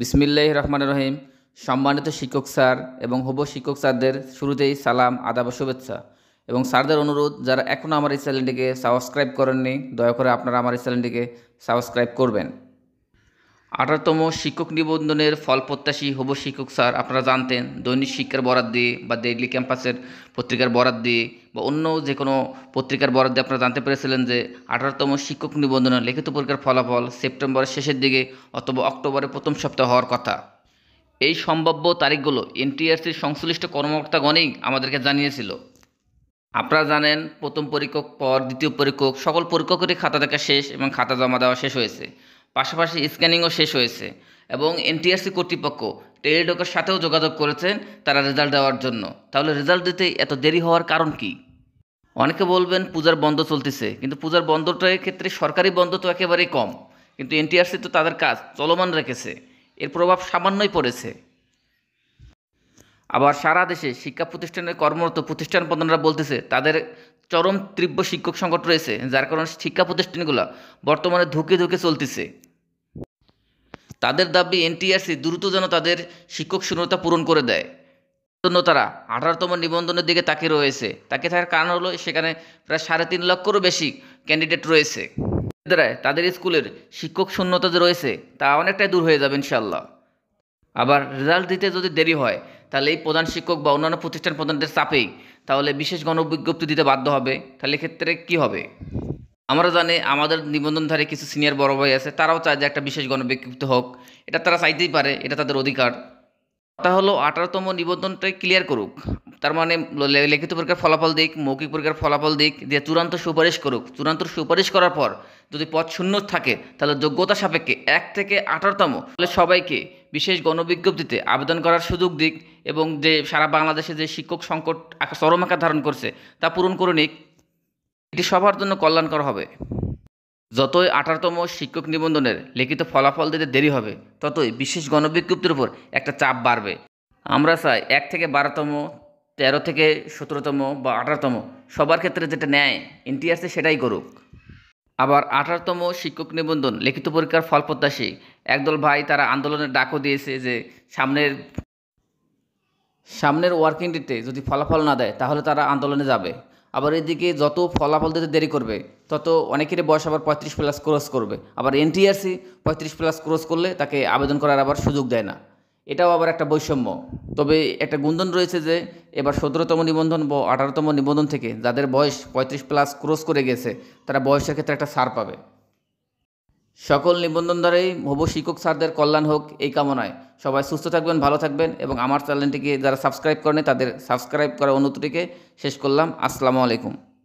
বিসমিল্লাহ রহমান রহিম সম্মানিত শিক্ষক স্যার এবং হব শিক্ষক স্যারদের শুরুতেই সালাম আদাব শুভেচ্ছা এবং স্যারদের অনুরোধ যারা এখনও আমার এই চ্যানেলটিকে সাবস্ক্রাইব করেননি দয়া করে আপনারা আমার এই চ্যানেলটিকে সাবস্ক্রাইব করবেন আঠারোতম শিক্ষক নিবন্ধনের ফল প্রত্যাশী হব শিক্ষক স্যার আপনারা জানতেন দৈনিক শিক্ষার বরাদ দিয়ে বা ডেইলি ক্যাম্পাসের পত্রিকার বরাদ দিয়ে বা অন্য যে কোনো পত্রিকার বরাদ দিয়ে আপনারা জানতে পেরেছিলেন যে আঠারোতম শিক্ষক নিবন্ধনের লিখিত পরীক্ষার ফলাফল সেপ্টেম্বরের শেষের দিকে অথবা অক্টোবরের প্রথম সপ্তাহ হওয়ার কথা এই সম্ভাব্য তারিখগুলো এনটিআরসির সংশ্লিষ্ট কর্মকর্তাগণেই আমাদেরকে জানিয়েছিল আপনারা জানেন প্রথম পরীক্ষক পর দ্বিতীয় পরীক্ষক সকল পরীক্ষকেরই খাতা দেখা শেষ এবং খাতা জমা দেওয়া শেষ হয়েছে পাশাপাশি স্ক্যানিংও শেষ হয়েছে এবং এনটিআরসি কর্তৃপক্ষ টেলিডকের সাথেও যোগাযোগ করেছেন তারা রেজাল্ট দেওয়ার জন্য তাহলে রেজাল্ট দিতে এত দেরি হওয়ার কারণ কী অনেকে বলবেন পূজার বন্ধ চলতেছে কিন্তু পূজার বন্ধটার ক্ষেত্রে সরকারি বন্ধ তো একেবারেই কম কিন্তু এনটিআরসি তো তাদের কাজ চলমান রেখেছে এর প্রভাব সামান্যই পড়েছে আবার সারা দেশে শিক্ষা প্রতিষ্ঠানে কর্মরত প্রতিষ্ঠান প্রধানরা বলতেছে তাদের চরম তীব্র শিক্ষক সংকট রয়েছে যার কারণে শিক্ষা প্রতিষ্ঠানগুলো বর্তমানে ধুকে ধুকে চলতেছে তাদের দাবি এনটিআরসি দ্রুত যেন তাদের শিক্ষক শূন্যতা পূরণ করে দেয় জন্য তারা আঠারোতম নিবন্ধনের দিকে তাকিয়ে রয়েছে তাকে থাকার কারণ হলো সেখানে প্রায় সাড়ে তিন লক্ষরও বেশি ক্যান্ডিডেট রয়েছে তাদের স্কুলের শিক্ষক শূন্যতা যে রয়েছে তা অনেকটাই দূর হয়ে যাবে ইনশাল্লাহ আবার রেজাল্ট দিতে যদি দেরি হয় তাহলে এই প্রধান শিক্ষক বা অন্যান্য প্রতিষ্ঠান প্রধানদের চাপেই তাহলে বিশেষ গণবিজ্ঞপ্তি দিতে বাধ্য হবে তাহলে ক্ষেত্রে কি হবে আমরা জানি আমাদের নিবন্ধনধারী কিছু সিনিয়র বড় ভাই আছে তারাও চায় যে একটা বিশেষ গণবিজ্ঞপ্ত হোক এটা তারা চাইতেই পারে এটা তাদের অধিকার তাহলে হলো আঠারোতম নিবন্ধনটাই ক্লিয়ার করুক তার মানে লিখিত পরীক্ষার ফলাফল দিক মৌখিক পরীক্ষার ফলাফল দিক দিয়ে চূড়ান্ত সুপারিশ করুক চূড়ান্ত সুপারিশ করার পর যদি পদ শূন্য থাকে তাহলে যোগ্যতা সাপেক্ষে এক থেকে আঠারোতম তাহলে সবাইকে বিশেষ গণবিজ্ঞপ্তিতে আবেদন করার সুযোগ দিক এবং যে সারা বাংলাদেশে যে শিক্ষক সংকট চরম আকার ধারণ করছে তা পূরণ করে নিক এটি সবার জন্য কল্যাণকর হবে যতই আঠারোতম শিক্ষক নিবন্ধনের লিখিত ফলাফল দিতে দেরি হবে ততই বিশেষ গণবিজ্ঞপ্তির উপর একটা চাপ বাড়বে আমরা চাই এক থেকে বারোতম তেরো থেকে সতেরোতম বা আঠারোতম সবার ক্ষেত্রে যেটা নেয় এনটিআরসি সেটাই করুক আবার আঠারোতম শিক্ষক নিবন্ধন লিখিত পরীক্ষার ফল প্রত্যাশী একদল ভাই তারা আন্দোলনের ডাকও দিয়েছে যে সামনের সামনের ওয়ার্কিং ডেতে যদি ফলাফল না দেয় তাহলে তারা আন্দোলনে যাবে আবার এদিকে যত ফলাফল দিতে দেরি করবে তত অনেকের বয়স আবার পঁয়ত্রিশ প্লাস ক্রস করবে আবার এনটিআরসি পঁয়ত্রিশ প্লাস ক্রস করলে তাকে আবেদন করার আবার সুযোগ দেয় না এটাও আবার একটা বৈষম্য তবে একটা গুঞ্জন রয়েছে যে এবার সতেরোতম নিবন্ধন বা আঠারোতম নিবন্ধন থেকে যাদের বয়স পঁয়ত্রিশ প্লাস ক্রস করে গেছে তারা বয়সের ক্ষেত্রে একটা ছাড় পাবে সকল নিবন্ধন দ্বারাই হবু শিক্ষক স্যারদের কল্যাণ হোক এই কামনায় সবাই সুস্থ থাকবেন ভালো থাকবেন এবং আমার চ্যানেলটিকে যারা সাবস্ক্রাইব করেনি তাদের সাবস্ক্রাইব করার অনুরোধটিকে শেষ করলাম আসসালামু আলাইকুম